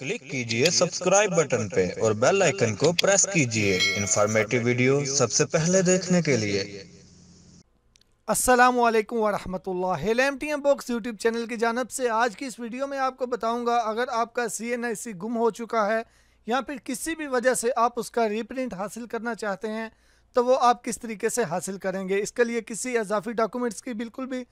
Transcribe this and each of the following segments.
click कीजिए subscribe button पे और बेल आइकन को प्रेस कीजिए इंफॉर्मेटिव वीडियो सबसे पहले देखने के लिए अस्सलाम वालेकुम वरहमतुल्लाह एम बॉक्स यूट्यूब चैनल की जानब से आज की इस वीडियो में आपको बताऊंगा अगर आपका सी एन आई सी गुम हो चुका है या फिर किसी भी वजह से आप उसका रीप्रिंट हासिल करना चाहते हैं तो वो आप किस तरीके से हासिल करेंगे इसके लिए किसी अजाफी डॉक्यूमेंट्स की बिल्कुल भी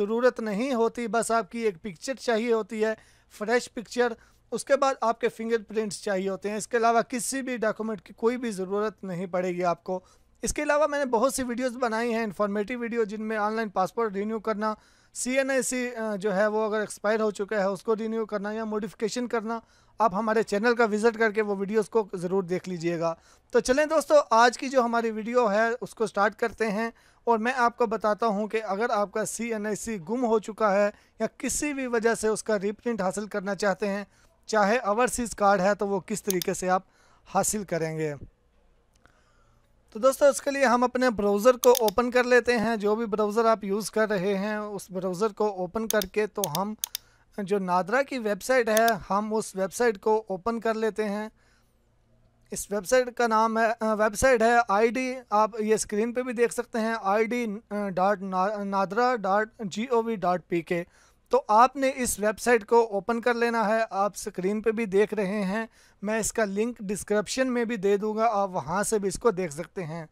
ज़रूरत नहीं होती बस आपकी एक पिक्चर चाहिए होती है फ्रेश पिक्चर उसके बाद आपके फिंगरप्रिंट्स चाहिए होते हैं इसके अलावा किसी भी डॉक्यूमेंट की कोई भी ज़रूरत नहीं पड़ेगी आपको इसके अलावा मैंने बहुत सी वीडियोस बनाई हैं इन्फॉर्मेटिव वीडियो जिनमें ऑनलाइन पासपोर्ट रीन्यू करना सी एन सी जो है वो अगर एक्सपायर हो चुका है उसको रीन्यू करना या मोडिफिकेशन करना आप हमारे चैनल का विज़िट करके वो वीडियोस को ज़रूर देख लीजिएगा तो चलें दोस्तों आज की जो हमारी वीडियो है उसको स्टार्ट करते हैं और मैं आपको बताता हूं कि अगर आपका सी गुम हो चुका है या किसी भी वजह से उसका रिप्रिंट हासिल करना चाहते हैं चाहे ओवरसीज़ कार्ड है तो वो किस तरीके से आप हासिल करेंगे तो दोस्तों इसके लिए हम अपने ब्राउज़र को ओपन कर लेते हैं जो भी ब्राउज़र आप यूज़ कर रहे हैं उस ब्राउज़र को ओपन करके तो हम जो नादरा की वेबसाइट है हम उस वेबसाइट को ओपन कर लेते हैं इस वेबसाइट का नाम है वेबसाइट है आईडी आप ये स्क्रीन पे भी देख सकते हैं I D dot NADRA dot G O V dot P K तो आपने इस वेबसाइट को ओपन कर लेना है आप स्क्रीन पे भी देख रहे हैं मैं इसका लिंक डिस्क्रिप्शन में भी दे दूंगा आप वहाँ से भी इसको देख सकते हैं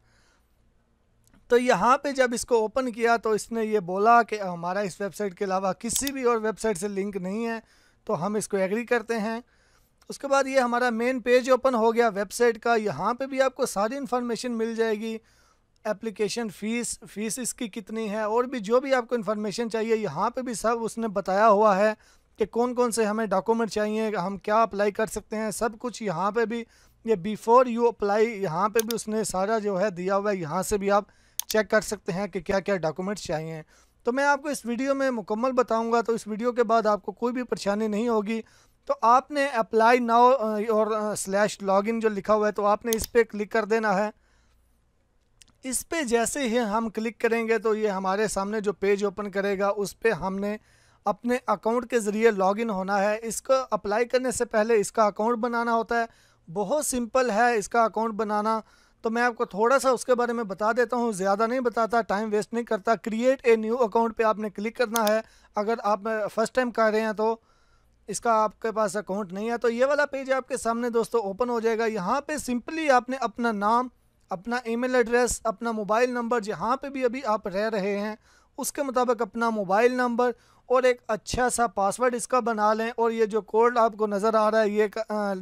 तो यहाँ पे जब इसको ओपन किया तो इसने ये बोला कि हमारा इस वेबसाइट के अलावा किसी भी और वेबसाइट से लिंक नहीं है तो हम इसको एग्री करते हैं उसके बाद ये हमारा मेन पेज ओपन हो गया वेबसाइट का यहाँ पर भी आपको सारी इन्फॉर्मेशन मिल जाएगी एप्लीकेशन फ़ीस फ़ीस इसकी कितनी है और भी जो भी आपको इन्फॉर्मेशन चाहिए यहाँ पे भी सब उसने बताया हुआ है कि कौन कौन से हमें डॉक्यूमेंट चाहिए हम क्या अप्लाई कर सकते हैं सब कुछ यहाँ पे भी ये बिफ़ोर यू अप्लाई यहाँ पे भी उसने सारा जो है दिया हुआ है यहाँ से भी आप चेक कर सकते हैं कि क्या क्या डॉक्यूमेंट्स चाहिए तो मैं आपको इस वीडियो में मुकम्मल बताऊँगा तो इस वीडियो के बाद आपको कोई भी परेशानी नहीं होगी तो आपने अप्लाई नाव और स्लैश लॉगिन जो लिखा हुआ है तो आपने इस पर क्लिक कर देना है इस पर जैसे ही हम क्लिक करेंगे तो ये हमारे सामने जो पेज ओपन करेगा उस पर हमने अपने अकाउंट के ज़रिए लॉगिन होना है इसको अप्लाई करने से पहले इसका अकाउंट बनाना होता है बहुत सिंपल है इसका अकाउंट बनाना तो मैं आपको थोड़ा सा उसके बारे में बता देता हूँ ज़्यादा नहीं बताता टाइम वेस्ट नहीं करता क्रिएट ए न्यू अकाउंट पे आपने क्लिक करना है अगर आप फर्स्ट टाइम कर रहे हैं तो इसका आपके पास अकाउंट नहीं है तो ये वाला पेज आपके सामने दोस्तों ओपन हो जाएगा यहाँ पर सिंपली आपने अपना नाम अपना ईमेल एड्रेस अपना मोबाइल नंबर जहाँ पे भी अभी आप रह रहे हैं उसके मुताबिक अपना मोबाइल नंबर और एक अच्छा सा पासवर्ड इसका बना लें और ये जो कोड आपको नज़र आ रहा है ये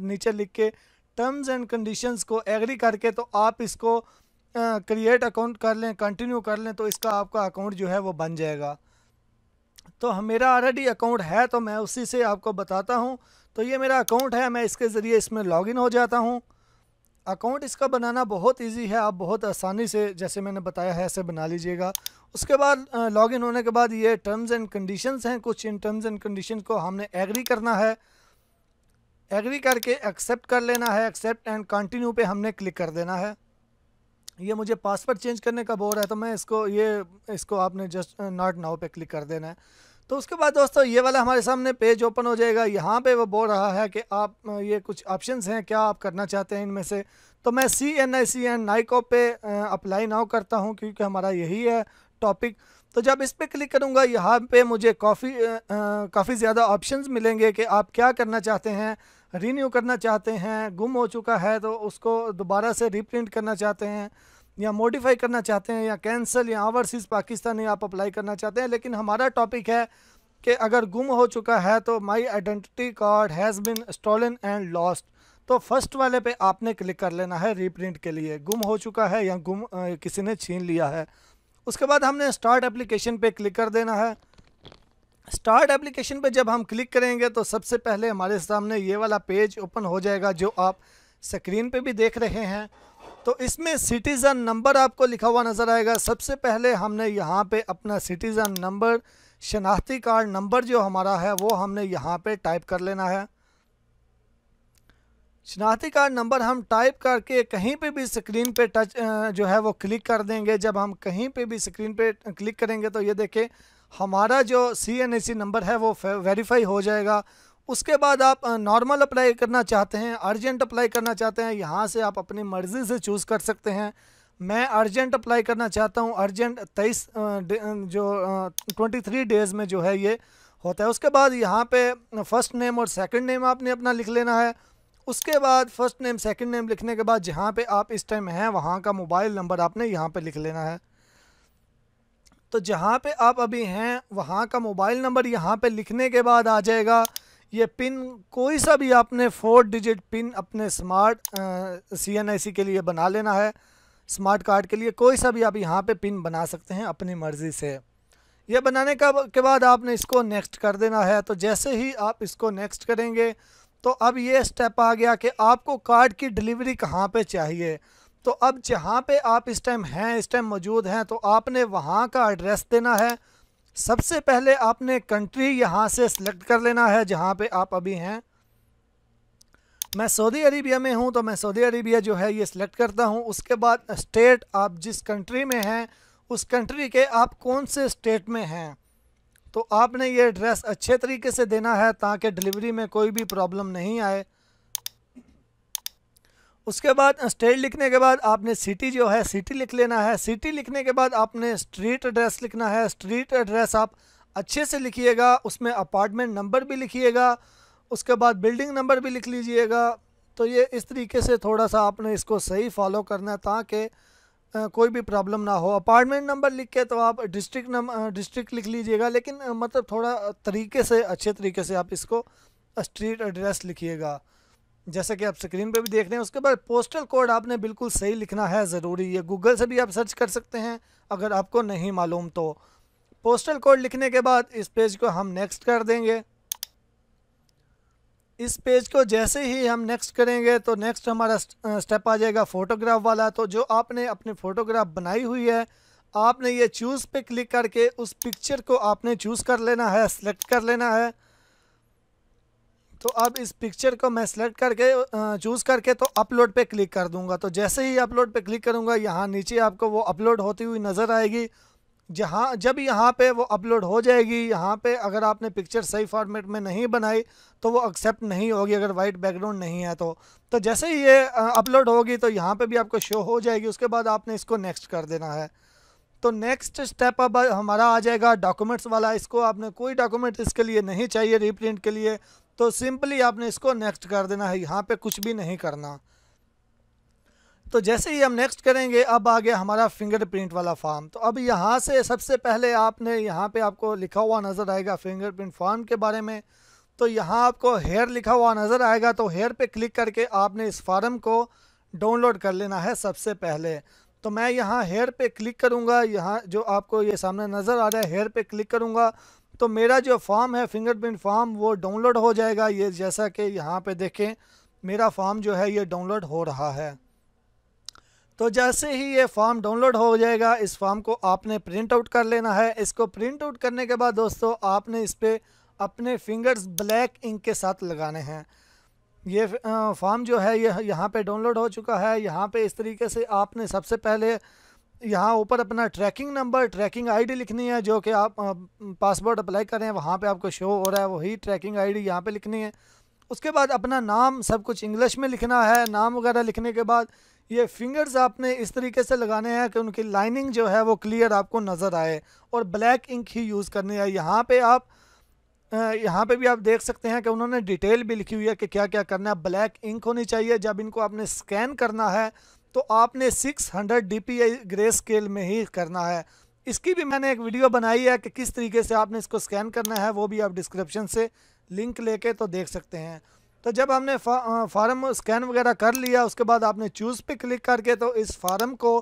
नीचे लिख के टर्म्स एंड कंडीशंस को एग्री करके तो आप इसको क्रिएट अकाउंट कर लें कंटिन्यू कर लें तो इसका आपका अकाउंट जो है वो बन जाएगा तो मेरा ऑलरेडी अकाउंट है तो मैं उसी से आपको बताता हूँ तो ये मेरा अकाउंट है मैं इसके ज़रिए इसमें लॉगिन हो जाता हूँ अकाउंट इसका बनाना बहुत इजी है आप बहुत आसानी से जैसे मैंने बताया है ऐसे बना लीजिएगा उसके बाद लॉग इन होने के बाद ये टर्म्स एंड कंडीशंस हैं कुछ इन टर्म्स एंड कंडीशन को हमने एग्री करना है एग्री करके एक्सेप्ट कर लेना है एक्सेप्ट एंड कंटिन्यू पे हमने क्लिक कर देना है ये मुझे पासवर्ड चेंज करने का बोर है तो मैं इसको ये इसको आपने जस्ट नॉट नाउ पे क्लिक कर देना है तो उसके बाद दोस्तों ये वाला हमारे सामने पेज ओपन हो जाएगा यहाँ पे वो बोल रहा है कि आप ये कुछ ऑप्शंस हैं क्या आप करना चाहते हैं इनमें से तो मैं सी एन आई सी एन नाइको पे अप्लाई नाउ करता हूँ क्योंकि हमारा यही है टॉपिक तो जब इस पर क्लिक करूँगा यहाँ पे मुझे काफ़ी काफ़ी ज़्यादा ऑप्शन मिलेंगे कि आप क्या करना चाहते हैं रीन्यू करना चाहते हैं गुम हो चुका है तो उसको दोबारा से रिप्रिंट करना चाहते हैं या मॉडिफाई करना चाहते हैं या कैंसिल या ओवरसीज़ पाकिस्तानी आप अप्लाई करना चाहते हैं लेकिन हमारा टॉपिक है कि अगर गुम हो चुका है तो my identity card has been stolen and lost तो फर्स्ट वाले पे आपने क्लिक कर लेना है रीप्रिंट के लिए गुम हो चुका है या गुम आ, किसी ने छीन लिया है उसके बाद हमने स्टार्ट एप्लीकेशन पे क्लिक कर देना है स्टार्ट एप्लीकेशन पे जब हम क्लिक करेंगे तो सबसे पहले हमारे सामने ये वाला पेज ओपन हो जाएगा जो आप स्क्रीन पे भी देख रहे हैं तो इसमें सिटीज़न नंबर आपको लिखा हुआ नज़र आएगा सबसे पहले हमने यहाँ पे अपना सिटीज़न नंबर शनाख्ती कार्ड नंबर जो हमारा है वो हमने यहाँ पे टाइप कर लेना है शनाख्ती कार्ड नंबर हम टाइप करके कहीं पे भी स्क्रीन पे टच जो है वो क्लिक कर देंगे जब हम कहीं पे भी स्क्रीन पे क्लिक करेंगे तो ये देखें हमारा जो सी एन सी नंबर है वो वेरीफाई हो जाएगा उसके बाद आप नॉर्मल अप्लाई करना चाहते हैं अर्जेंट अप्लाई करना चाहते हैं यहाँ से आप अपनी मर्ज़ी से चूज़ कर सकते हैं मैं अर्जेंट अप्लाई करना चाहता हूँ अर्जेंट तेईस जो ट्वेंटी थ्री डेज़ में जो है ये होता है उसके बाद यहाँ पे फ़र्स्ट नेम और सेकंड नेम आपने अपना लिख लेना है उसके बाद फ़र्स्ट नेम सेकंड नेम लिखने के बाद जहाँ पे आप इस टाइम हैं वहाँ का मोबाइल नंबर आपने यहाँ पे लिख लेना है तो जहाँ पे आप अभी हैं वहाँ का मोबाइल नंबर यहाँ पे लिखने के बाद आ जाएगा ये पिन कोई सा भी आपने फोर डिजिट पिन अपने स्मार्ट सी एन सी के लिए बना लेना है स्मार्ट कार्ड के लिए कोई सा भी आप यहाँ पे पिन बना सकते हैं अपनी मर्ज़ी से ये बनाने का के बाद आपने इसको नेक्स्ट कर देना है तो जैसे ही आप इसको नेक्स्ट करेंगे तो अब ये स्टेप आ गया कि आपको कार्ड की डिलीवरी कहाँ पर चाहिए तो अब जहाँ पे आप इस टाइम हैं इस टाइम मौजूद हैं तो आपने वहाँ का एड्रेस देना है सबसे पहले आपने कंट्री यहाँ से सिलेक्ट कर लेना है जहाँ पे आप अभी हैं मैं सऊदी अरेबिया में हूँ तो मैं सऊदी अरेबिया जो है ये सिलेक्ट करता हूँ उसके बाद स्टेट आप जिस कंट्री में हैं उस कंट्री के आप कौन से स्टेट में हैं तो आपने ये एड्रेस अच्छे तरीके से देना है ताकि डिलीवरी में कोई भी प्रॉब्लम नहीं आए उसके बाद स्टेट लिखने के बाद आपने सिटी जो है सिटी लिख लेना है सिटी लिखने के बाद आपने स्ट्रीट एड्रेस लिखना है स्ट्रीट एड्रेस आप अच्छे से लिखिएगा उसमें अपार्टमेंट नंबर भी लिखिएगा उसके बाद बिल्डिंग नंबर भी लिख लीजिएगा तो ये इस तरीके से थोड़ा सा आपने इसको सही फॉलो करना है ताकि कोई भी प्रॉब्लम ना हो अपार्टमेंट नंबर लिख के तो आप डिस्ट्रिक्ट नंबर डिस्ट्रिक्ट लिख लीजिएगा लेकिन मतलब थोड़ा तरीके से अच्छे तरीके से आप इसको स्ट्रीट एड्रेस लिखिएगा जैसे कि आप स्क्रीन पर भी देख रहे हैं उसके बाद पोस्टल कोड आपने बिल्कुल सही लिखना है ज़रूरी है गूगल से भी आप सर्च कर सकते हैं अगर आपको नहीं मालूम तो पोस्टल कोड लिखने के बाद इस पेज को हम नेक्स्ट कर देंगे इस पेज को जैसे ही हम नेक्स्ट करेंगे तो नेक्स्ट हमारा स्टेप आ जाएगा फ़ोटोग्राफ वाला तो जो आपने अपनी फ़ोटोग्राफ बनाई हुई है आपने ये चूज़ पे क्लिक करके उस पिक्चर को आपने चूज़ कर लेना है सेलेक्ट कर लेना है तो अब इस पिक्चर को मैं सेलेक्ट करके चूज़ करके तो अपलोड पे क्लिक कर दूंगा तो जैसे ही अपलोड पे क्लिक करूंगा यहाँ नीचे आपको वो अपलोड होती हुई नज़र आएगी जहाँ जब यहाँ पे वो अपलोड हो जाएगी यहाँ पे अगर आपने पिक्चर सही फॉर्मेट में नहीं बनाई तो वो एक्सेप्ट नहीं होगी अगर वाइट बैकग्राउंड नहीं है तो तो जैसे ही ये अपलोड होगी तो यहाँ पे भी आपको शो हो जाएगी उसके बाद आपने इसको नेक्स्ट कर देना है तो नेक्स्ट स्टेप अब हमारा आ जाएगा डॉक्यूमेंट्स वाला इसको आपने कोई डॉक्यूमेंट इसके लिए नहीं चाहिए रीप्रिंट के लिए तो सिंपली आपने इसको नेक्स्ट कर देना है यहाँ पे कुछ भी नहीं करना तो जैसे ही हम नेक्स्ट करेंगे अब आ गया हमारा फिंगरप्रिंट वाला फॉर्म तो अब यहाँ से सबसे पहले आपने यहाँ पे आपको लिखा हुआ नज़र आएगा फिंगरप्रिंट फॉर्म के बारे में तो यहाँ आपको हेयर लिखा हुआ नज़र आएगा तो हेयर पे क्लिक करके आपने इस फार्म को डाउनलोड कर लेना है सबसे पहले तो मैं यहाँ हेयर पे क्लिक करूँगा यहाँ जो आपको ये सामने नज़र आ रहा है हेयर पे क्लिक करूँगा तो मेरा जो फॉर्म है फिंगरप्रिंट फॉर्म वो डाउनलोड हो जाएगा ये जैसा कि यहाँ पे देखें मेरा फॉर्म जो है ये डाउनलोड हो रहा है तो जैसे ही ये फॉर्म डाउनलोड हो जाएगा इस फॉर्म को आपने प्रिंट आउट कर लेना है इसको प्रिंट आउट करने के बाद दोस्तों आपने इस पर अपने फिंगर्स ब्लैक इंक के साथ लगाने हैं ये फॉर्म जो है ये यहाँ पे डाउनलोड हो चुका है यहाँ पे इस तरीके से आपने सबसे पहले यहाँ ऊपर अपना ट्रैकिंग नंबर ट्रैकिंग आईडी लिखनी है जो कि आप पासवर्ड अप्लाई करें वहाँ पे आपको शो हो रहा है वही ट्रैकिंग आईडी डी यहाँ पर लिखनी है उसके बाद अपना नाम सब कुछ इंग्लिश में लिखना है नाम वगैरह लिखने के बाद ये फिंगर्स आपने इस तरीके से लगाने हैं कि उनकी लाइनिंग जो है वो क्लियर आपको नज़र आए और ब्लैक इंक ही यूज़ करनी है यहाँ पर आप यहाँ पे भी आप देख सकते हैं कि उन्होंने डिटेल भी लिखी हुई है कि क्या क्या करना है ब्लैक इंक होनी चाहिए जब इनको आपने स्कैन करना है तो आपने 600 hundred D P grey scale में ही करना है इसकी भी मैंने एक वीडियो बनाई है कि किस तरीके से आपने इसको स्कैन करना है वो भी आप डिस्क्रिप्शन से लिंक लेके तो देख सकते हैं तो जब हमने फार्म स्कैन वगैरह कर लिया उसके बाद आपने चूज़ पे क्लिक करके तो इस फार्म को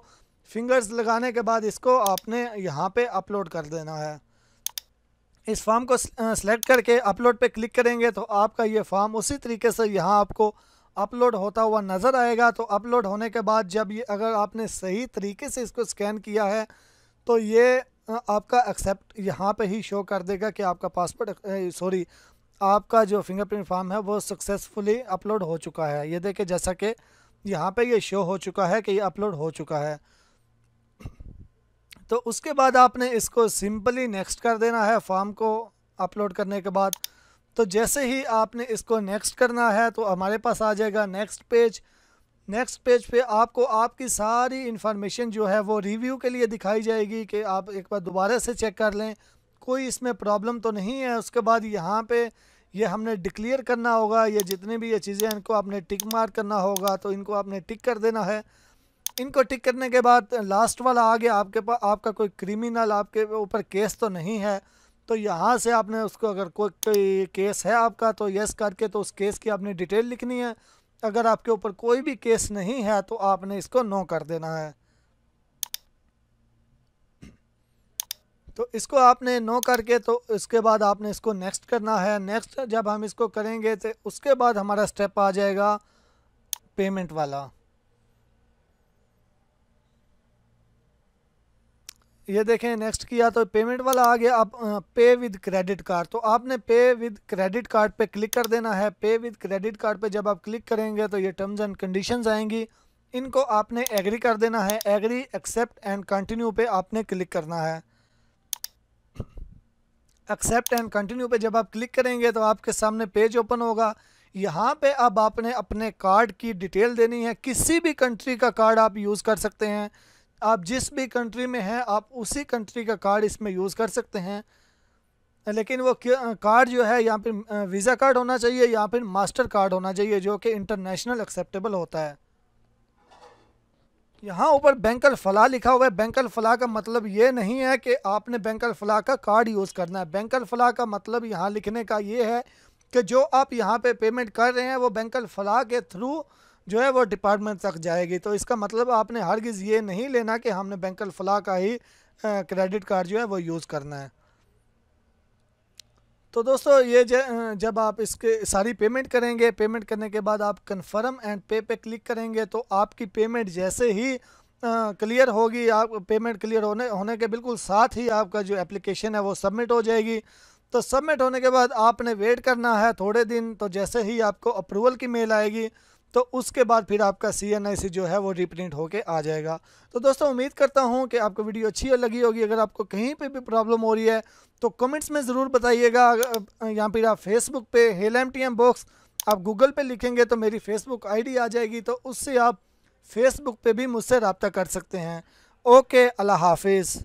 फिंगर्स लगाने के बाद इसको आपने यहाँ पर अपलोड कर देना है इस फॉर्म को सिलेक्ट करके अपलोड पे क्लिक करेंगे तो आपका ये फॉर्म उसी तरीके से यहाँ आपको अपलोड होता हुआ नज़र आएगा तो अपलोड होने के बाद जब ये अगर आपने सही तरीके से इसको स्कैन किया है तो ये आपका एक्सेप्ट यहाँ पे ही शो कर देगा कि आपका पासपोर्ट सॉरी आपका जो फिंगरप्रिंट फॉर्म है वो सक्सेसफुली अपलोड हो चुका है ये देखें जैसा कि यहाँ पे ये शो हो चुका है कि ये अपलोड हो चुका है तो उसके बाद आपने इसको सिंपली नेक्स्ट कर देना है फॉर्म को अपलोड करने के बाद तो जैसे ही आपने इसको नेक्स्ट करना है तो हमारे पास आ जाएगा नेक्स्ट पेज नेक्स्ट पेज पे आपको आपकी सारी इन्फॉर्मेशन जो है वो रिव्यू के लिए दिखाई जाएगी कि आप एक बार दोबारा से चेक कर लें कोई इसमें प्रॉब्लम तो नहीं है उसके बाद यहाँ पे ये हमने डिक्लेयर करना होगा ये जितने भी ये चीज़ें इनको आपने टिक मार करना होगा तो इनको आपने टिक कर देना है इनको टिक करने के बाद लास्ट वाला आ गया आपके पास आपका कोई क्रिमिनल आपके ऊपर केस तो नहीं है तो यहाँ से आपने उसको अगर कोई कोई केस है आपका तो यस करके तो उस केस की आपने डिटेल लिखनी है अगर आपके ऊपर कोई भी केस नहीं है तो आपने इसको नो कर देना है तो इसको आपने नो करके तो इसके बाद आपने इसको नेक्स्ट करना है नेक्स्ट जब हम इसको करेंगे तो उसके बाद हमारा स्टेप आ जाएगा पेमेंट वाला ये देखें नेक्स्ट किया तो पेमेंट वाला आ गया अब पे विद क्रेडिट कार्ड तो आपने पे विद क्रेडिट कार्ड पे क्लिक कर देना है पे विद क्रेडिट कार्ड पे जब आप क्लिक करेंगे तो ये टर्म्स एंड कंडीशंस आएंगी इनको आपने एग्री कर देना है एग्री एक्सेप्ट एंड कंटिन्यू पे आपने क्लिक करना है एक्सेप्ट एंड कंटिन्यू पे जब आप क्लिक करेंगे तो आपके सामने पेज ओपन होगा यहाँ पे अब आपने अपने कार्ड की डिटेल देनी है किसी भी कंट्री का कार्ड आप यूज़ कर सकते हैं आप जिस भी कंट्री में हैं आप उसी कंट्री का कार्ड इसमें यूज़ कर सकते हैं लेकिन वो कार्ड जो है यहाँ पर वीज़ा कार्ड होना चाहिए या फिर मास्टर कार्ड होना चाहिए जो कि इंटरनेशनल एक्सेप्टेबल होता है यहाँ ऊपर बैंकल फलाह लिखा हुआ है बैंकल फलाह का मतलब ये नहीं है कि आपने बैंक फलाह का कार्ड यूज़ करना है बैंक फलाह का मतलब यहाँ लिखने का ये है कि जो आप यहाँ पे पेमेंट कर रहे हैं वो बैंक फलाह के थ्रू जो है वो डिपार्टमेंट तक जाएगी तो इसका मतलब आपने हरगिज़ ये नहीं लेना कि हमने बैंक फ़लाह का ही क्रेडिट कार्ड जो है वो यूज़ करना है तो दोस्तों ये जब आप इसके सारी पेमेंट करेंगे पेमेंट करने के बाद आप कन्फर्म एंड पे पे क्लिक करेंगे तो आपकी पेमेंट जैसे ही क्लियर होगी आप पेमेंट क्लियर होने होने के बिल्कुल साथ ही आपका जो एप्लीकेशन है वो सबमिट हो जाएगी तो सबमिट होने के बाद आपने वेट करना है थोड़े दिन तो जैसे ही आपको अप्रूवल की मेल आएगी तो उसके बाद फिर आपका सी एन आई सी जो है वो रिप्रिंट होके आ जाएगा तो दोस्तों उम्मीद करता हूँ कि आपको वीडियो अच्छी लगी होगी अगर आपको कहीं पे भी प्रॉब्लम हो रही है तो कमेंट्स में ज़रूर बताइएगा या फिर आप फेसबुक पे हेल एम टी एम बॉक्स आप गूगल पे लिखेंगे तो मेरी फेसबुक आईडी आ जाएगी तो उससे आप फेसबुक पर भी मुझसे रबता कर सकते हैं ओके अल्लाह हाफिज़